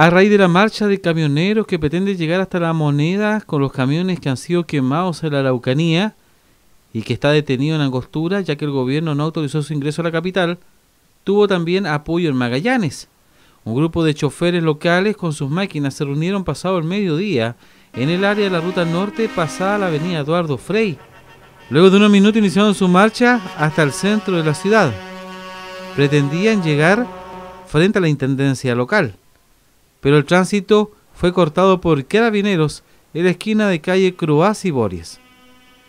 a raíz de la marcha de camioneros que pretende llegar hasta la moneda con los camiones que han sido quemados en la Araucanía y que está detenido en Angostura ya que el gobierno no autorizó su ingreso a la capital, tuvo también apoyo en Magallanes. Un grupo de choferes locales con sus máquinas se reunieron pasado el mediodía en el área de la ruta norte pasada la avenida Eduardo Frey. Luego de unos minutos iniciaron su marcha hasta el centro de la ciudad. Pretendían llegar frente a la intendencia local pero el tránsito fue cortado por carabineros en la esquina de calle Cruaz y Bories.